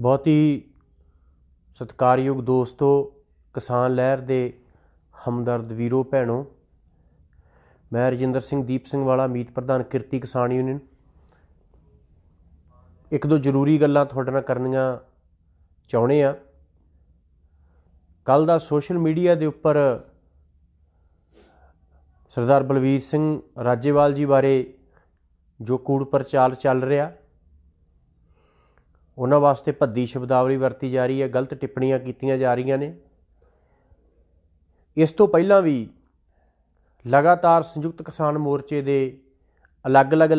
ਬਹੁਤ ਹੀ ਸਤਿਕਾਰਯੋਗ ਦੋਸਤੋ ਕਿਸਾਨ ਲਹਿਰ ਦੇ ਹਮਦਰਦ ਵੀਰੋ ਭੈਣੋ ਮੈਂ ਰਜਿੰਦਰ ਸਿੰਘ ਦੀਪ ਸਿੰਘ ਵਾਲਾ ਮੀਤ ਪ੍ਰਧਾਨ ਕਿਰਤੀ ਕਿਸਾਨ ਯੂਨੀਅਨ ਇੱਕ ਦੋ ਜ਼ਰੂਰੀ ਗੱਲਾਂ ਤੁਹਾਡੇ ਨਾਲ ਕਰਨੀਆਂ ਚਾਹੁੰਦੇ ਆ ਕੱਲ ਦਾ ਸੋਸ਼ਲ ਮੀਡੀਆ ਦੇ ਉੱਪਰ ਸਰਦਾਰ ਬਲਵੀਰ ਸਿੰਘ ਰਾਜੇਵਾਲ ਜੀ ਬਾਰੇ ਜੋ ਕੂੜ ਪ੍ਰਚਾਰ ਚੱਲ ਰਿਹਾ ਉਹਨਾਂ ਵਾਸਤੇ ਭੱਦੀ ਸ਼ਬਦਾਵਲੀ ਵਰਤੀ ਜਾ ਰਹੀ ਹੈ ਗਲਤ ਟਿੱਪਣੀਆਂ ਕੀਤੀਆਂ ਜਾ ਰਹੀਆਂ ਨੇ ਇਸ ਤੋਂ ਪਹਿਲਾਂ ਵੀ ਲਗਾਤਾਰ ਸੰਯੁਕਤ ਕਿਸਾਨ ਮੋਰਚੇ ਦੇ ਅਲੱਗ-ਅਲੱਗ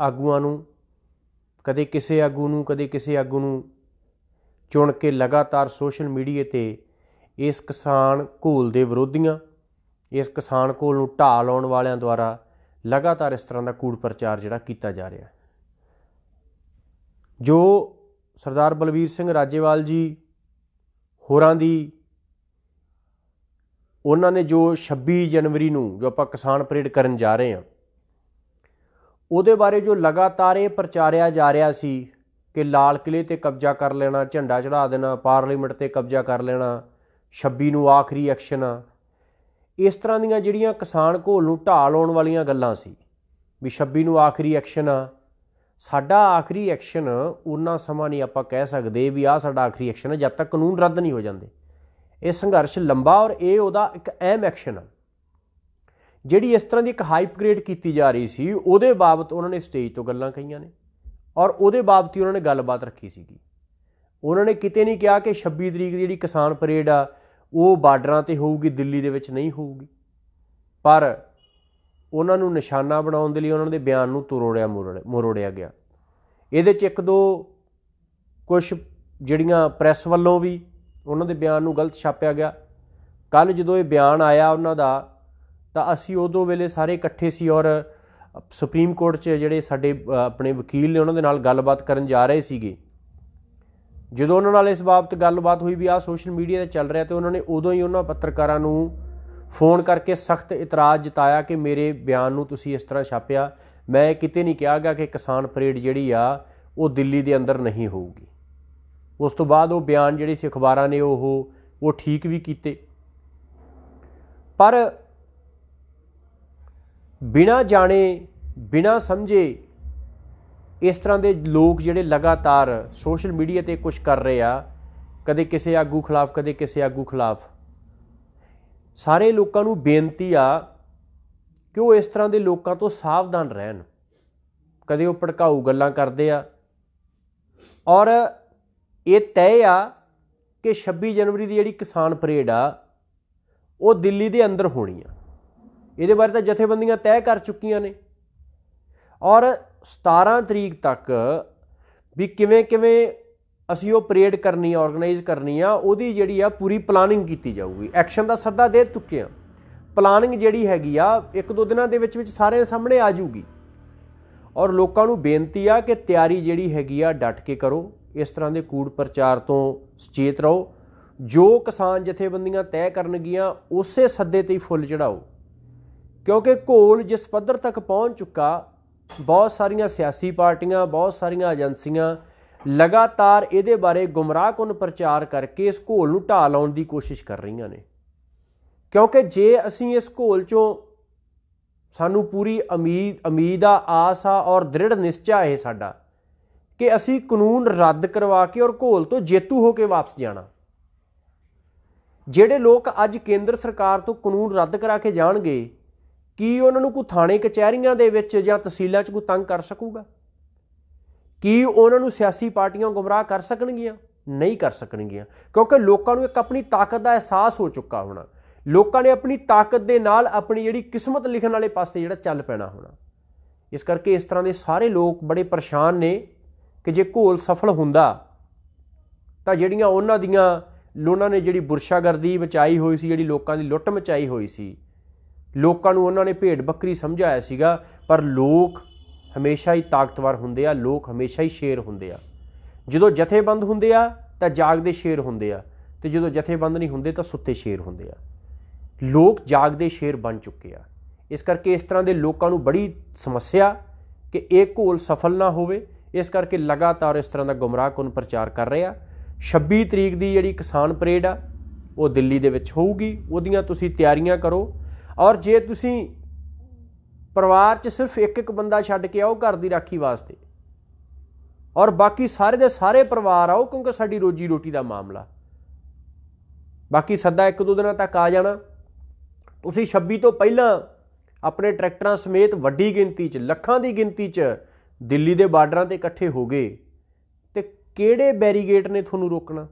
ਆਗੂਆਂ ਨੂੰ ਕਦੇ ਕਿਸੇ ਆਗੂ ਨੂੰ ਕਦੇ ਕਿਸੇ ਆਗੂ ਨੂੰ ਚੁਣ ਕੇ ਲਗਾਤਾਰ ਸੋਸ਼ਲ ਮੀਡੀਆ ਤੇ ਇਸ ਕਿਸਾਨ ਘੋਲ ਦੇ ਵਿਰੋਧੀਆਂ ਇਸ ਕਿਸਾਨ ਘੋਲ ਨੂੰ ਢਾਹ ਲਾਉਣ ਵਾਲਿਆਂ ਦੁਆਰਾ ਲਗਾਤਾਰ ਇਸ ਤਰ੍ਹਾਂ ਦਾ ਕੂੜ ਪ੍ਰਚਾਰ ਜਿਹੜਾ ਕੀਤਾ ਜਾ ਰਿਹਾ ਜੋ ਸਰਦਾਰ ਬਲਵੀਰ ਸਿੰਘ ਰਾਜੇਵਾਲ ਜੀ ਹੋਰਾਂ ਦੀ ਉਹਨਾਂ ਨੇ ਜੋ 26 ਜਨਵਰੀ ਨੂੰ ਜੋ ਆਪਾਂ ਕਿਸਾਨ ਪਰੇਡ ਕਰਨ ਜਾ ਰਹੇ ਹਾਂ ਉਹਦੇ ਬਾਰੇ ਜੋ ਲਗਾਤਾਰ ਇਹ ਪ੍ਰਚਾਰਿਆ ਜਾ ਰਿਹਾ ਸੀ ਕਿ ਲਾਲ ਕਿਲੇ ਤੇ ਕਬਜ਼ਾ ਕਰ ਲੈਣਾ ਝੰਡਾ ਚੜਾ ਦੇਣਾ ਪਾਰਲੀਮੈਂਟ ਤੇ ਕਬਜ਼ਾ ਕਰ ਲੈਣਾ 26 ਨੂੰ ਆਖਰੀ ਐਕਸ਼ਨ ਆ ਇਸ ਤਰ੍ਹਾਂ ਦੀਆਂ ਜਿਹੜੀਆਂ ਕਿਸਾਨ ਘੋਲ ਨੂੰ ਢਾਲ ਲਾਉਣ ਵਾਲੀਆਂ ਗੱਲਾਂ ਸੀ ਵੀ 26 ਨੂੰ ਆਖਰੀ ਐਕਸ਼ਨ ਆ ਸਾਡਾ ਆਖਰੀ ਐਕਸ਼ਨ ਉਹਨਾਂ ਸਮਾਂ ਨਹੀਂ ਆਪਾਂ ਕਹਿ ਸਕਦੇ ਵੀ ਆਹ ਸਾਡਾ ਆਖਰੀ ਐਕਸ਼ਨ ਹੈ ਜਦ ਤੱਕ ਕਾਨੂੰਨ ਰੱਦ ਨਹੀਂ ਹੋ ਜਾਂਦੇ ਇਹ ਸੰਘਰਸ਼ ਲੰਬਾ ਔਰ ਇਹ ਉਹਦਾ ਇੱਕ ਅਹਿਮ ਐਕਸ਼ਨ ਹੈ ਜਿਹੜੀ ਇਸ ਤਰ੍ਹਾਂ ਦੀ ਇੱਕ ਹਾਈਪ ਕ੍ਰੀਏਟ ਕੀਤੀ ਜਾ ਰਹੀ ਸੀ ਉਹਦੇ ਬਾਬਤ ਉਹਨਾਂ ਨੇ ਸਟੇਜ ਤੋਂ ਗੱਲਾਂ ਕਹੀਆਂ ਨੇ ਔਰ ਉਹਦੇ ਬਾਬਤ ਹੀ ਉਹਨਾਂ ਨੇ ਗੱਲਬਾਤ ਰੱਖੀ ਸੀਗੀ ਉਹਨਾਂ ਨੇ ਕਿਤੇ ਨਹੀਂ ਕਿਹਾ ਕਿ 26 ਤਰੀਕ ਦੀ ਜਿਹੜੀ ਕਿਸਾਨ ਪਰੇਡ ਆ ਉਹ ਬਾਰਡਰਾਂ ਤੇ ਹੋਊਗੀ ਦਿੱਲੀ ਦੇ ਵਿੱਚ ਨਹੀਂ ਹੋਊਗੀ ਪਰ ਉਹਨਾਂ ਨੂੰ ਨਿਸ਼ਾਨਾ ਬਣਾਉਣ ਦੇ ਲਈ ਉਹਨਾਂ ਦੇ ਬਿਆਨ ਨੂੰ ਤੋੜਿਆ ਮੋੜਿਆ ਗਿਆ ਇਹਦੇ ਚ ਇੱਕ ਦੋ ਕੁਝ ਜਿਹੜੀਆਂ ਪ੍ਰੈਸ ਵੱਲੋਂ ਵੀ ਉਹਨਾਂ ਦੇ ਬਿਆਨ ਨੂੰ ਗਲਤ ਛਾਪਿਆ ਗਿਆ ਕੱਲ ਜਦੋਂ ਇਹ ਬਿਆਨ ਆਇਆ ਉਹਨਾਂ ਦਾ ਤਾਂ ਅਸੀਂ ਉਦੋਂ ਵੇਲੇ ਸਾਰੇ ਇਕੱਠੇ ਸੀ ਔਰ ਸੁਪਰੀਮ ਕੋਰਟ 'ਚ ਜਿਹੜੇ ਸਾਡੇ ਆਪਣੇ ਵਕੀਲ ਨੇ ਉਹਨਾਂ ਦੇ ਨਾਲ ਗੱਲਬਾਤ ਕਰਨ ਜਾ ਰਹੇ ਸੀਗੇ ਜਦੋਂ ਉਹਨਾਂ ਨਾਲ ਇਸ ਬਾਬਤ ਗੱਲਬਾਤ ਹੋਈ ਵੀ ਆ ਸੋਸ਼ਲ ਮੀਡੀਆ ਤੇ ਚੱਲ ਰਿਹਾ ਤੇ ਉਹਨਾਂ ਨੇ ਉਦੋਂ ਹੀ ਉਹਨਾਂ ਪੱਤਰਕਾਰਾਂ ਨੂੰ ਫੋਨ ਕਰਕੇ ਸਖਤ ਇਤਰਾਜ਼ ਜਤਾਇਆ ਕਿ ਮੇਰੇ ਬਿਆਨ ਨੂੰ ਤੁਸੀਂ ਇਸ ਤਰ੍ਹਾਂ ਛਾਪਿਆ ਮੈਂ ਕਿਤੇ ਨਹੀਂ ਕਿਹਾ ਗਿਆ ਕਿ ਕਿਸਾਨ ਪਰੇਡ ਜਿਹੜੀ ਆ ਉਹ ਦਿੱਲੀ ਦੇ ਅੰਦਰ ਨਹੀਂ ਹੋਊਗੀ ਉਸ ਤੋਂ ਬਾਅਦ ਉਹ ਬਿਆਨ ਜਿਹੜੇ ਸੀ ਅਖਬਾਰਾਂ ਨੇ ਉਹ ਉਹ ਠੀਕ ਵੀ ਕੀਤੇ ਪਰ ਬਿਨਾ ਜਾਣੇ ਬਿਨਾ ਸਮਝੇ ਇਸ ਤਰ੍ਹਾਂ ਦੇ ਲੋਕ ਜਿਹੜੇ ਲਗਾਤਾਰ ਸੋਸ਼ਲ ਮੀਡੀਆ ਤੇ ਕੁਝ ਕਰ ਰਹੇ ਆ ਕਦੇ ਕਿਸੇ ਆਗੂ ਖਿਲਾਫ ਕਦੇ ਕਿਸੇ ਆਗੂ ਖਿਲਾਫ ਸਾਰੇ ਲੋਕਾਂ ਨੂੰ ਬੇਨਤੀ ਆ ਕਿ ਉਹ ਇਸ ਤਰ੍ਹਾਂ ਦੇ ਲੋਕਾਂ ਤੋਂ ਸਾਵਧਾਨ ਰਹਿਣ ਕਦੇ ਉਹ ਭੜਕਾਊ ਗੱਲਾਂ ਕਰਦੇ ਆ ਔਰ ਇਹ ਤੈਅ ਆ ਕਿ 26 ਜਨਵਰੀ ਦੀ ਜਿਹੜੀ ਕਿਸਾਨ ਪਰੇਡ ਆ ਉਹ ਦਿੱਲੀ ਦੇ ਅੰਦਰ ਹੋਣੀ ਆ ਇਹਦੇ ਬਾਰੇ ਤਾਂ ਜਥੇਬੰਦੀਆਂ ਤੈਅ ਕਰ ਚੁੱਕੀਆਂ ਨੇ ਔਰ 17 ਤਰੀਕ ਤੱਕ ਵੀ ਕਿਵੇਂ ਕਿਵੇਂ ਅਸੀਂ ਉਹ ਪਰੇਡ ਕਰਨੀ ਆਰਗੇਨਾਈਜ਼ ਕਰਨੀ ਆ ਉਹਦੀ ਜਿਹੜੀ ਆ ਪੂਰੀ ਪਲਾਨਿੰਗ ਕੀਤੀ ਜਾਊਗੀ ਐਕਸ਼ਨ ਦਾ ਸੱਦਾ ਦੇ ਚੁੱਕੇ ਆ ਪਲਾਨਿੰਗ ਜਿਹੜੀ ਹੈਗੀ ਆ ਇੱਕ ਦੋ ਦਿਨਾਂ ਦੇ ਵਿੱਚ ਵਿੱਚ ਸਾਰੇ ਸਾਹਮਣੇ ਆ ਜਾਊਗੀ ਔਰ ਲੋਕਾਂ ਨੂੰ ਬੇਨਤੀ ਆ ਕਿ ਤਿਆਰੀ ਜਿਹੜੀ ਹੈਗੀ ਆ ਡਟ ਕੇ ਕਰੋ ਇਸ ਤਰ੍ਹਾਂ ਦੇ ਕੂੜ ਪ੍ਰਚਾਰ ਤੋਂ ਸੁਚੇਤ ਰਹੋ ਜੋ ਕਿਸਾਨ ਜਥੇਬੰਦੀਆਂ ਤੈਅ ਕਰਨਗੀਆਂ ਉਸੇ ਸੱਦੇ ਤੇ ਹੀ ਫੁੱਲ ਚੜਾਓ ਕਿਉਂਕਿ ਘੋਲ ਜਿਸ ਪੱਧਰ ਤੱਕ ਪਹੁੰਚ ਚੁੱਕਾ ਬਹੁਤ ਸਾਰੀਆਂ ਸਿਆਸੀ ਪਾਰਟੀਆਂ ਬਹੁਤ ਸਾਰੀਆਂ ਏਜੰਸੀਆਂ ਲਗਾਤਾਰ ਇਹਦੇ ਬਾਰੇ ਗੁੰਮਰਾਹਕੁਨ ਪ੍ਰਚਾਰ ਕਰਕੇ ਇਸ ਘੋਲ ਨੂੰ ਢਾ ਲਾਉਣ ਦੀ ਕੋਸ਼ਿਸ਼ ਕਰ ਰਹੀਆਂ ਨੇ ਕਿਉਂਕਿ ਜੇ ਅਸੀਂ ਇਸ ਘੋਲ ਚੋਂ ਸਾਨੂੰ ਪੂਰੀ ਉਮੀਦ ਉਮੀਦ ਆ ਆਸ ਆ ਔਰ ਦ੍ਰਿੜ ਨਿਸ਼ਚਾ ਹੈ ਸਾਡਾ ਕਿ ਅਸੀਂ ਕਾਨੂੰਨ ਰੱਦ ਕਰਵਾ ਕੇ ਔਰ ਘੋਲ ਤੋਂ ਜੇਤੂ ਹੋ ਕੇ ਵਾਪਸ ਜਾਣਾ ਜਿਹੜੇ ਲੋਕ ਅੱਜ ਕੇਂਦਰ ਸਰਕਾਰ ਤੋਂ ਕਾਨੂੰਨ ਰੱਦ ਕਰਾ ਕੇ ਜਾਣਗੇ ਕੀ ਉਹਨਾਂ ਨੂੰ ਕੋਈ ਥਾਣੇ ਕਚਹਿਰੀਆਂ ਦੇ ਵਿੱਚ ਜਾਂ ਤਹਿਸੀਲਾਂ 'ਚ ਕੋਈ ਤੰਗ ਕਰ ਸਕੂਗਾ ਕੀ ਉਹਨਾਂ ਨੂੰ ਸਿਆਸੀ ਪਾਰਟੀਆਂ ਗੁੰਮਰਾਹ ਕਰ ਸਕਣਗੀਆਂ ਨਹੀਂ ਕਰ ਸਕਣਗੀਆਂ ਕਿਉਂਕਿ ਲੋਕਾਂ ਨੂੰ ਇੱਕ ਆਪਣੀ ਤਾਕਤ ਦਾ ਅਹਿਸਾਸ ਹੋ ਚੁੱਕਾ ਹੋਣਾ ਲੋਕਾਂ ਨੇ ਆਪਣੀ ਤਾਕਤ ਦੇ ਨਾਲ ਆਪਣੀ ਜਿਹੜੀ ਕਿਸਮਤ ਲਿਖਣ ਵਾਲੇ ਪਾਸੇ ਜਿਹੜਾ ਚੱਲ ਪੈਣਾ ਹੋਣਾ ਇਸ ਕਰਕੇ ਇਸ ਤਰ੍ਹਾਂ ਦੇ ਸਾਰੇ ਲੋਕ ਬੜੇ ਪਰੇਸ਼ਾਨ ਨੇ ਕਿ ਜੇ ਘੋਲ ਸਫਲ ਹੁੰਦਾ ਤਾਂ ਜਿਹੜੀਆਂ ਉਹਨਾਂ ਦੀਆਂ ਲੋਨਾਂ ਨੇ ਜਿਹੜੀ ਬੁਰਸ਼ਾਗਰਦੀ ਮਚਾਈ ਹੋਈ ਸੀ ਜਿਹੜੀ ਲੋਕਾਂ ਦੀ ਲੁੱਟ ਮਚਾਈ ਹੋਈ ਸੀ ਲੋਕਾਂ ਨੂੰ ਉਹਨਾਂ ਨੇ ਭੇਡ ਬੱਕਰੀ ਸਮਝਾਇਆ ਸੀਗਾ ਪਰ ਲੋਕ ਹਮੇਸ਼ਾ ਹੀ ਤਾਕਤਵਰ ਹੁੰਦੇ ਆ ਲੋਕ ਹਮੇਸ਼ਾ ਹੀ ਸ਼ੇਰ ਹੁੰਦੇ ਆ ਜਦੋਂ ਜਥੇਬੰਦ ਹੁੰਦੇ ਆ ਤਾਂ ਜਾਗਦੇ ਸ਼ੇਰ ਹੁੰਦੇ ਆ ਤੇ ਜਦੋਂ ਜਥੇਬੰਦ ਨਹੀਂ ਹੁੰਦੇ ਤਾਂ ਸੁੱਤੇ ਸ਼ੇਰ ਹੁੰਦੇ ਆ ਲੋਕ ਜਾਗਦੇ ਸ਼ੇਰ ਬਣ ਚੁੱਕੇ ਆ ਇਸ ਕਰਕੇ ਇਸ ਤਰ੍ਹਾਂ ਦੇ ਲੋਕਾਂ ਨੂੰ ਬੜੀ ਸਮੱਸਿਆ ਕਿ ਇਹ ਘੋਲ ਸਫਲ ਨਾ ਹੋਵੇ ਇਸ ਕਰਕੇ ਲਗਾਤਾਰ ਇਸ ਤਰ੍ਹਾਂ ਦਾ ਗੁੰਮਰਾਹਕੁਨ ਪ੍ਰਚਾਰ ਕਰ ਰਿਹਾ 26 ਤਰੀਕ ਦੀ ਜਿਹੜੀ ਕਿਸਾਨ ਪਰੇਡ ਆ ਉਹ ਦਿੱਲੀ ਦੇ ਵਿੱਚ ਹੋਊਗੀ ਉਹਦੀਆਂ ਤੁਸੀਂ ਤਿਆਰੀਆਂ ਕਰੋ ਔਰ ਜੇ ਤੁਸੀਂ ਪਰਿਵਾਰ 'ਚ ਸਿਰਫ ਇੱਕ ਇੱਕ ਬੰਦਾ ਛੱਡ ਕੇ ਆਓ ਘਰ ਦੀ ਰਾਖੀ ਵਾਸਤੇ ਔਰ ਬਾਕੀ ਸਾਰੇ ਦੇ ਸਾਰੇ ਪਰਿਵਾਰ ਆਓ ਕਿਉਂਕਿ ਸਾਡੀ ਰੋਜੀ ਰੋਟੀ ਦਾ ਮਾਮਲਾ ਬਾਕੀ ਸੱਦਾ ਇੱਕ ਦੋ ਦਿਨਾਂ ਤੱਕ ਆ ਜਾਣਾ ਤੁਸੀਂ 26 ਤੋਂ ਪਹਿਲਾਂ ਆਪਣੇ ਟਰੈਕਟਰਾਂ ਸਮੇਤ ਵੱਡੀ ਗਿਣਤੀ 'ਚ ਲੱਖਾਂ ਦੀ ਗਿਣਤੀ 'ਚ ਦਿੱਲੀ ਦੇ ਬਾਰਡਰਾਂ ਤੇ ਇਕੱਠੇ ਹੋ ਗਏ ਤੇ ਕਿਹੜੇ ਬੈਰੀਗੇਟ ਨੇ ਤੁਹਾਨੂੰ ਰੋਕਣਾ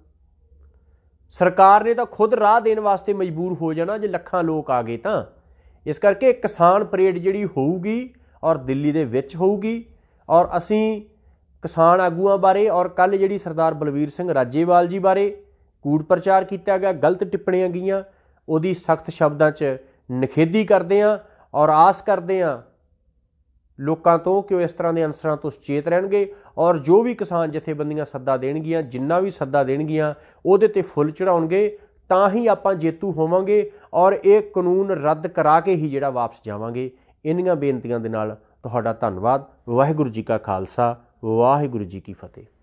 ਸਰਕਾਰ ਨੇ ਤਾਂ ਖੁਦ ਰਾਹ ਦੇਣ ਵਾਸਤੇ ਮਜਬੂਰ ਹੋ ਜਾਣਾ ਜੇ ਲੱਖਾਂ ਲੋਕ ਆ ਗਏ ਤਾਂ ਇਸ ਕਰਕੇ ਕਿਸਾਨ ਪਰੇਡ ਜਿਹੜੀ ਹੋਊਗੀ ਔਰ ਦਿੱਲੀ ਦੇ ਵਿੱਚ ਹੋਊਗੀ ਔਰ ਅਸੀਂ ਕਿਸਾਨ ਆਗੂਆਂ ਬਾਰੇ ਔਰ ਕੱਲ ਜਿਹੜੀ ਸਰਦਾਰ ਬਲਵੀਰ ਸਿੰਘ ਰਾਜੇਵਾਲ ਜੀ ਬਾਰੇ ਕੂੜ ਪ੍ਰਚਾਰ ਕੀਤਾ ਗਿਆ ਗਲਤ ਟਿੱਪਣੀਆਂ ਗਈਆਂ ਉਹਦੀ ਸਖਤ ਸ਼ਬਦਾਂ 'ਚ ਨਿਖੇਧੀ ਕਰਦੇ ਆਂ ਔਰ ਆਸ ਕਰਦੇ ਆਂ ਲੋਕਾਂ ਤੋਂ ਕਿ ਉਹ ਇਸ ਤਰ੍ਹਾਂ ਦੇ ਅਨਸਰਾਂ ਤੋਂ ਸੁਚੇਤ ਰਹਿਣਗੇ ਔਰ ਜੋ ਵੀ ਕਿਸਾਨ ਜਥੇਬੰਦੀਆਂ ਸੱਦਾ ਦੇਣਗੀਆਂ ਜਿੰਨਾ ਵੀ ਸੱਦਾ ਦੇਣਗੀਆਂ ਉਹਦੇ ਤੇ ਫੁੱਲ ਚੜਾਉਣਗੇ ਤਾਂ ਹੀ ਆਪਾਂ ਜੇਤੂ ਹੋਵਾਂਗੇ ਔਰ ਇਹ ਕਾਨੂੰਨ ਰੱਦ ਕਰਾ ਕੇ ਹੀ ਜਿਹੜਾ ਵਾਪਸ ਜਾਵਾਂਗੇ ਇਨੀਆਂ ਬੇਨਤੀਆਂ ਦੇ ਨਾਲ ਤੁਹਾਡਾ ਧੰਨਵਾਦ ਵਾਹਿਗੁਰੂ ਜੀ ਕਾ ਖਾਲਸਾ ਵਾਹਿਗੁਰੂ ਜੀ ਕੀ ਫਤਿਹ